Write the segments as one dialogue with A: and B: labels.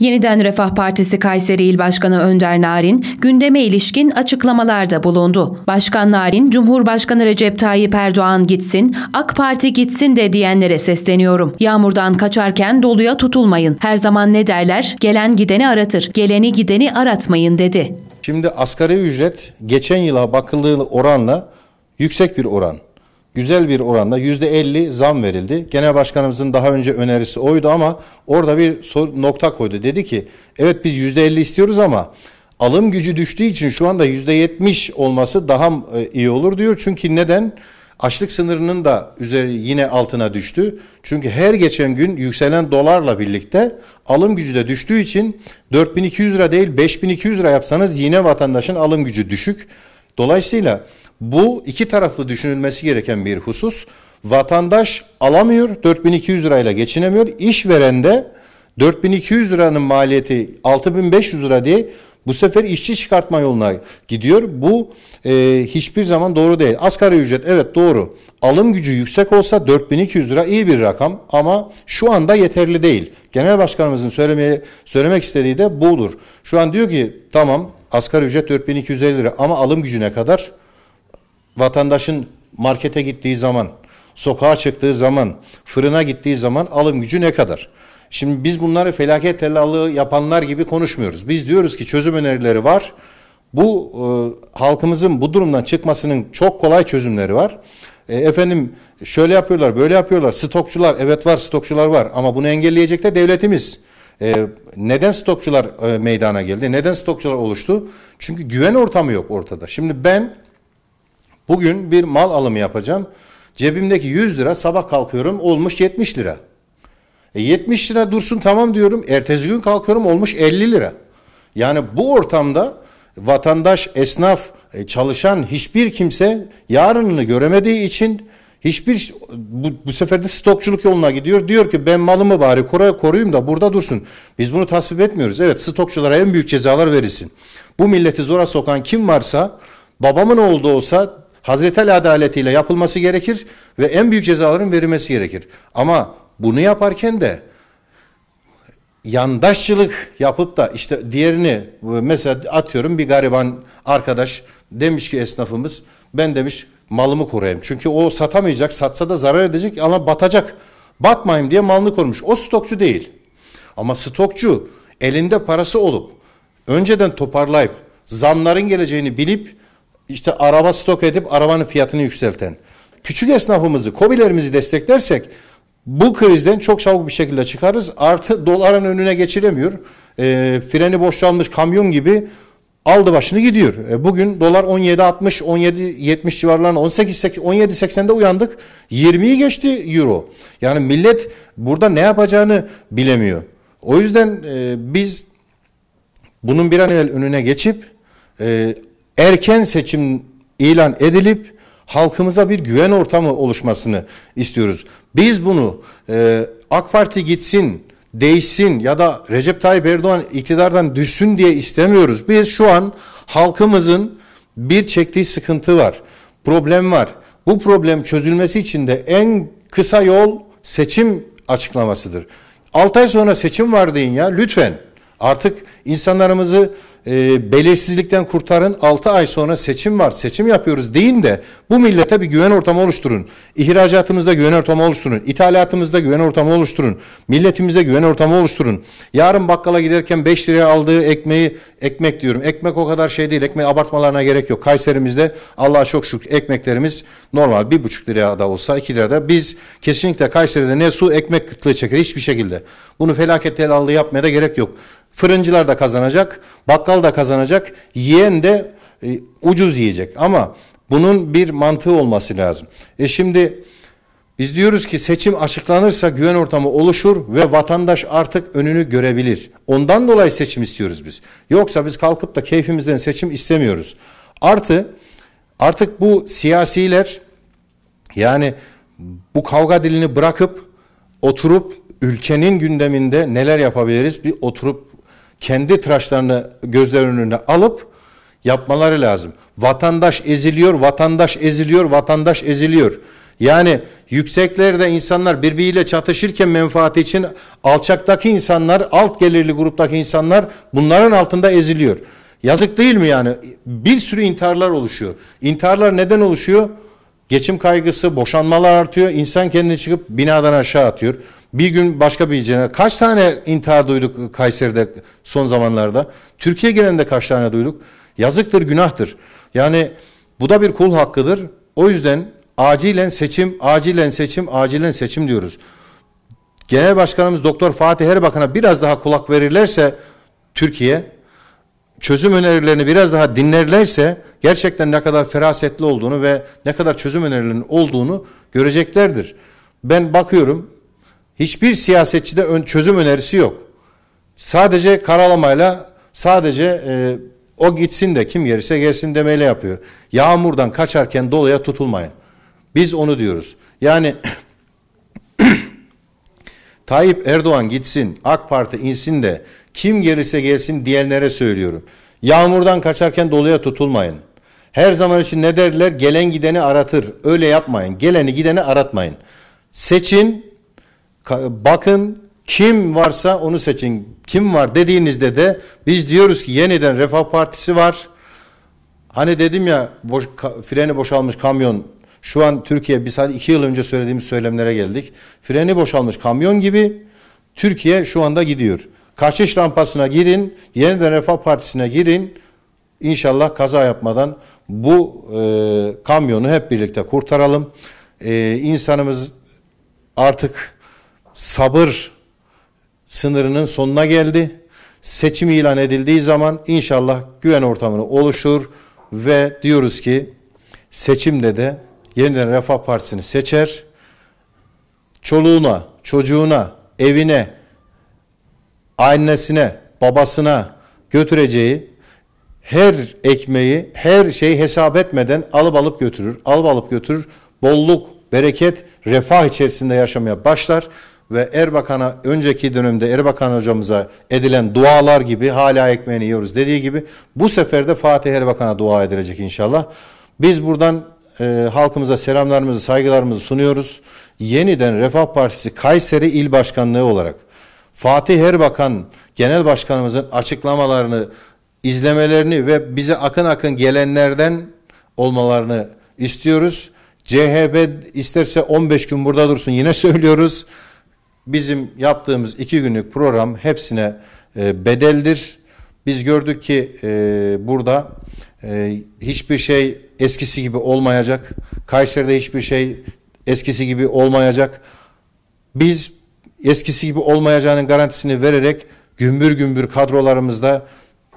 A: Yeniden Refah Partisi Kayseri İl Başkanı Önder Narin gündeme ilişkin açıklamalarda bulundu. Başkan Narin, Cumhurbaşkanı Recep Tayyip Erdoğan gitsin, AK Parti gitsin de diyenlere sesleniyorum. Yağmurdan kaçarken doluya tutulmayın. Her zaman ne derler? Gelen gideni aratır, geleni gideni aratmayın dedi. Şimdi asgari ücret geçen yıla bakıldığı oranla yüksek bir oran güzel bir oranda yüzde %50 zam verildi. Genel Başkanımızın daha önce önerisi oydu ama orada bir nokta koydu. Dedi ki evet biz yüzde %50 istiyoruz ama alım gücü düştüğü için şu anda yüzde %70 olması daha e, iyi olur diyor. Çünkü neden? Açlık sınırının da üzeri yine altına düştü. Çünkü her geçen gün yükselen dolarla birlikte alım gücü de düştüğü için 4200 lira değil 5200 lira yapsanız yine vatandaşın alım gücü düşük. Dolayısıyla bu iki taraflı düşünülmesi gereken bir husus. Vatandaş alamıyor, 4200 lirayla geçinemiyor. İşveren de 4200 liranın maliyeti 6500 lira diye bu sefer işçi çıkartma yoluna gidiyor. Bu e, hiçbir zaman doğru değil. Asgari ücret evet doğru. Alım gücü yüksek olsa 4200 lira iyi bir rakam ama şu anda yeterli değil. Genel başkanımızın söylemeye, söylemek istediği de budur. Şu an diyor ki tamam asgari ücret 4250 lira ama alım gücüne kadar? vatandaşın markete gittiği zaman, sokağa çıktığı zaman, fırına gittiği zaman alım gücü ne kadar? Şimdi biz bunları felaket tellallığı yapanlar gibi konuşmuyoruz. Biz diyoruz ki çözüm önerileri var. Bu e, halkımızın bu durumdan çıkmasının çok kolay çözümleri var. E, efendim şöyle yapıyorlar, böyle yapıyorlar. Stokçular, evet var stokçular var ama bunu engelleyecek de devletimiz. E, neden stokçular e, meydana geldi? Neden stokçular oluştu? Çünkü güven ortamı yok ortada. Şimdi ben Bugün bir mal alımı yapacağım. Cebimdeki 100 lira sabah kalkıyorum olmuş 70 lira. E 70 lira dursun tamam diyorum. Ertesi gün kalkıyorum olmuş 50 lira. Yani bu ortamda vatandaş, esnaf, e, çalışan hiçbir kimse yarınını göremediği için hiçbir bu, bu sefer de stokçuluk yoluna gidiyor. Diyor ki ben malımı bari koruyayım da burada dursun. Biz bunu tasvip etmiyoruz. Evet stokçulara en büyük cezalar verilsin. Bu milleti zora sokan kim varsa babamın oğlu olsa Hazretel adaletiyle yapılması gerekir ve en büyük cezaların verilmesi gerekir. Ama bunu yaparken de yandaşçılık yapıp da işte diğerini e, mesela atıyorum bir gariban arkadaş demiş ki esnafımız ben demiş malımı koruyayım. Çünkü o satamayacak, satsa da zarar edecek ama batacak. Batmayayım diye malını korumuş. O stokçu değil. Ama stokçu elinde parası olup önceden toparlayıp zamların geleceğini bilip işte araba stok edip arabanın fiyatını yükselten, küçük esnafımızı, kobilerimizi desteklersek bu krizden çok çabuk bir şekilde çıkarız. Artı doların önüne geçilemiyor. E, ee, freni boşalmış kamyon gibi aldı başını gidiyor. E, bugün dolar 17.60, 17.70 civarlarında 18 17.80'de uyandık. 20'yi geçti euro. Yani millet burada ne yapacağını bilemiyor. O yüzden e, biz bunun bir an evvel önüne geçip e, erken seçim ilan edilip halkımıza bir güven ortamı oluşmasını istiyoruz. Biz bunu e, AK Parti gitsin, değişsin ya da Recep Tayyip Erdoğan iktidardan düşsün diye istemiyoruz. Biz şu an halkımızın bir çektiği sıkıntı var, problem var. Bu problem çözülmesi için de en kısa yol seçim açıklamasıdır. 6 ay sonra seçim var deyin ya lütfen. Artık insanlarımızı e, belirsizlikten kurtarın 6 ay sonra seçim var seçim yapıyoruz deyin de bu millete bir güven ortamı oluşturun. İhracatımızda güven ortamı oluşturun. İthalatımızda güven ortamı oluşturun. Milletimizde güven ortamı oluşturun. Yarın bakkala giderken 5 liraya aldığı ekmeği ekmek diyorum. Ekmek o kadar şey değil. Ekmeği abartmalarına gerek yok. Kayserimizde Allah'a çok şükür ekmeklerimiz normal 1,5 liraya da olsa 2 da. biz kesinlikle Kayseri'de ne su ekmek kıtlığı çeker hiçbir şekilde. Bunu felaket el telallı yapmaya da gerek yok. Fırıncılar da kazanacak. Bakkal da kazanacak, yiyen de e, ucuz yiyecek. Ama bunun bir mantığı olması lazım. E şimdi biz diyoruz ki seçim açıklanırsa güven ortamı oluşur ve vatandaş artık önünü görebilir. Ondan dolayı seçim istiyoruz biz. Yoksa biz kalkıp da keyfimizden seçim istemiyoruz. Artı artık bu siyasiler yani bu kavga dilini bırakıp oturup ülkenin gündeminde neler yapabiliriz bir oturup kendi tıraşlarını gözler önüne alıp yapmaları lazım. Vatandaş eziliyor, vatandaş eziliyor, vatandaş eziliyor. Yani yükseklerde insanlar birbiriyle çatışırken menfaati için alçaktaki insanlar, alt gelirli gruptaki insanlar bunların altında eziliyor. Yazık değil mi yani? Bir sürü intiharlar oluşuyor. İntiharlar neden oluşuyor? Geçim kaygısı, boşanmalar artıyor. İnsan kendini çıkıp binadan aşağı atıyor. Bir gün başka bir cene. Kaç tane intihar duyduk Kayseri'de son zamanlarda? Türkiye genelinde kaç tane duyduk? Yazıktır, günahtır. Yani bu da bir kul hakkıdır. O yüzden acilen seçim, acilen seçim, acilen seçim diyoruz. Genel Başkanımız Doktor Fatih Erbakan'a biraz daha kulak verirlerse Türkiye çözüm önerilerini biraz daha dinlerlerse gerçekten ne kadar ferasetli olduğunu ve ne kadar çözüm önerilerinin olduğunu göreceklerdir. Ben bakıyorum Hiçbir siyasetçide ön, çözüm önerisi yok. Sadece karalamayla, sadece e, o gitsin de kim gelirse gelsin demeyle yapıyor. Yağmurdan kaçarken dolaya tutulmayın. Biz onu diyoruz. Yani Tayyip Erdoğan gitsin, AK Parti insin de kim gelirse gelsin diyenlere söylüyorum. Yağmurdan kaçarken doluya tutulmayın. Her zaman için ne derler? Gelen gideni aratır. Öyle yapmayın. Geleni gideni aratmayın. Seçin, bakın kim varsa onu seçin. Kim var dediğinizde de biz diyoruz ki yeniden Refah Partisi var. Hani dedim ya boş, freni boşalmış kamyon. Şu an Türkiye biz hadi iki yıl önce söylediğimiz söylemlere geldik. Freni boşalmış kamyon gibi Türkiye şu anda gidiyor. Kaçış rampasına girin, yeniden Refah Partisi'ne girin. İnşallah kaza yapmadan bu e, kamyonu hep birlikte kurtaralım. E, insanımız artık sabır sınırının sonuna geldi. Seçim ilan edildiği zaman inşallah güven ortamını oluşur ve diyoruz ki seçimde de yeniden Refah Partisi'ni seçer. Çoluğuna, çocuğuna, evine, annesine, babasına götüreceği her ekmeği, her şeyi hesap etmeden alıp alıp götürür. Alıp alıp götürür. Bolluk, bereket, refah içerisinde yaşamaya başlar ve Erbakan'a önceki dönemde Erbakan hocamıza edilen dualar gibi hala ekmeğini yiyoruz dediği gibi bu sefer de Fatih Erbakan'a dua edilecek inşallah. Biz buradan e, halkımıza selamlarımızı, saygılarımızı sunuyoruz. Yeniden Refah Partisi Kayseri İl Başkanlığı olarak Fatih Erbakan Genel Başkanımızın açıklamalarını izlemelerini ve bize akın akın gelenlerden olmalarını istiyoruz. CHP isterse 15 gün burada dursun yine söylüyoruz. Bizim yaptığımız iki günlük program hepsine e, bedeldir. Biz gördük ki e, burada e, hiçbir şey eskisi gibi olmayacak. Kayseri'de hiçbir şey eskisi gibi olmayacak. Biz eskisi gibi olmayacağının garantisini vererek gümbür gümbür kadrolarımızda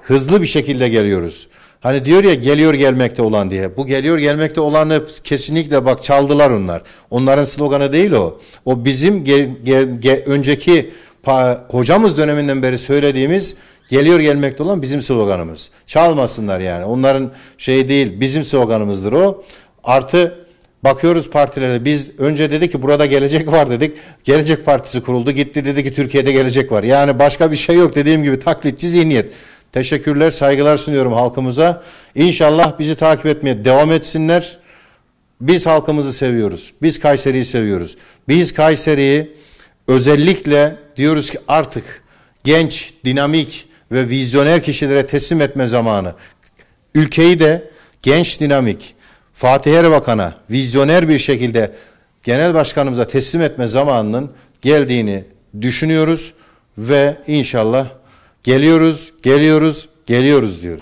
A: hızlı bir şekilde geliyoruz. Hani diyor ya geliyor gelmekte olan diye. Bu geliyor gelmekte olanı kesinlikle bak çaldılar onlar. Onların sloganı değil o. O bizim ge, ge, ge, önceki pa, hocamız döneminden beri söylediğimiz geliyor gelmekte olan bizim sloganımız. Çalmasınlar yani. Onların şey değil bizim sloganımızdır o. Artı Bakıyoruz partilere biz önce dedik ki burada gelecek var dedik. Gelecek Partisi kuruldu gitti dedi ki Türkiye'de gelecek var. Yani başka bir şey yok dediğim gibi taklitçi zihniyet. Teşekkürler, saygılar sunuyorum halkımıza. İnşallah bizi takip etmeye devam etsinler. Biz halkımızı seviyoruz. Biz Kayseri'yi seviyoruz. Biz Kayseri'yi özellikle diyoruz ki artık genç, dinamik ve vizyoner kişilere teslim etme zamanı. Ülkeyi de genç, dinamik, Fatih Erbakan'a vizyoner bir şekilde genel başkanımıza teslim etme zamanının geldiğini düşünüyoruz ve inşallah Geliyoruz, geliyoruz, geliyoruz diyor.